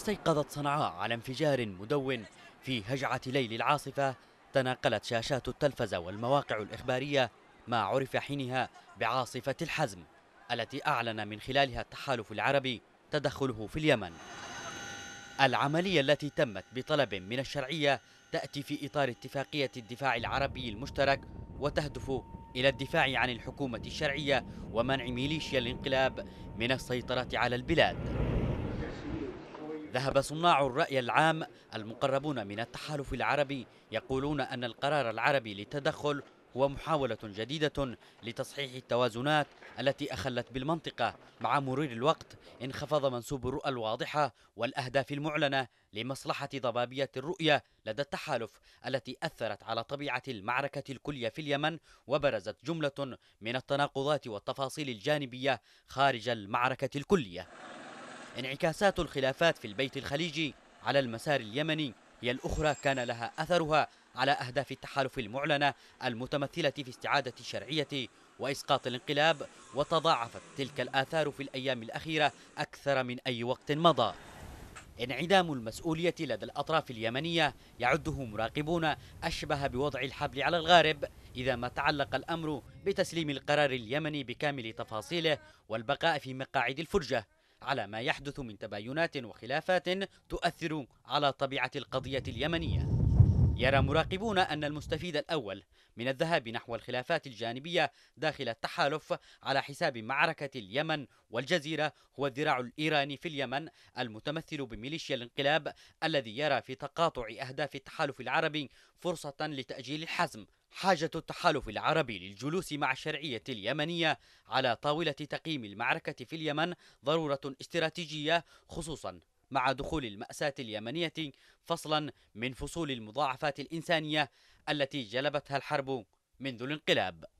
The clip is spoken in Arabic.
استيقظت صنعاء على انفجار مدون في هجعة ليل العاصفة تناقلت شاشات التلفزة والمواقع الإخبارية ما عرف حينها بعاصفة الحزم التي أعلن من خلالها التحالف العربي تدخله في اليمن العملية التي تمت بطلب من الشرعية تأتي في إطار اتفاقية الدفاع العربي المشترك وتهدف إلى الدفاع عن الحكومة الشرعية ومنع ميليشيا الانقلاب من السيطرة على البلاد ذهب صناع الرأي العام المقربون من التحالف العربي يقولون أن القرار العربي للتدخل هو محاولة جديدة لتصحيح التوازنات التي أخلت بالمنطقة مع مرور الوقت انخفض منسوب الرؤى الواضحة والأهداف المعلنة لمصلحة ضبابية الرؤية لدى التحالف التي أثرت على طبيعة المعركة الكلية في اليمن وبرزت جملة من التناقضات والتفاصيل الجانبية خارج المعركة الكلية انعكاسات الخلافات في البيت الخليجي على المسار اليمني هي الأخرى كان لها أثرها على أهداف التحالف المعلنة المتمثلة في استعادة الشرعية وإسقاط الانقلاب وتضاعفت تلك الآثار في الأيام الأخيرة أكثر من أي وقت مضى انعدام المسؤولية لدى الأطراف اليمنية يعده مراقبون أشبه بوضع الحبل على الغارب إذا ما تعلق الأمر بتسليم القرار اليمني بكامل تفاصيله والبقاء في مقاعد الفرجة على ما يحدث من تباينات وخلافات تؤثر على طبيعة القضية اليمنية يرى مراقبون أن المستفيد الأول من الذهاب نحو الخلافات الجانبية داخل التحالف على حساب معركة اليمن والجزيرة هو الذراع الإيراني في اليمن المتمثل بميليشيا الانقلاب الذي يرى في تقاطع أهداف التحالف العربي فرصة لتأجيل الحزم حاجة التحالف العربي للجلوس مع الشرعية اليمنية على طاولة تقييم المعركة في اليمن ضرورة استراتيجية خصوصا مع دخول المأساة اليمنية فصلا من فصول المضاعفات الإنسانية التي جلبتها الحرب منذ الانقلاب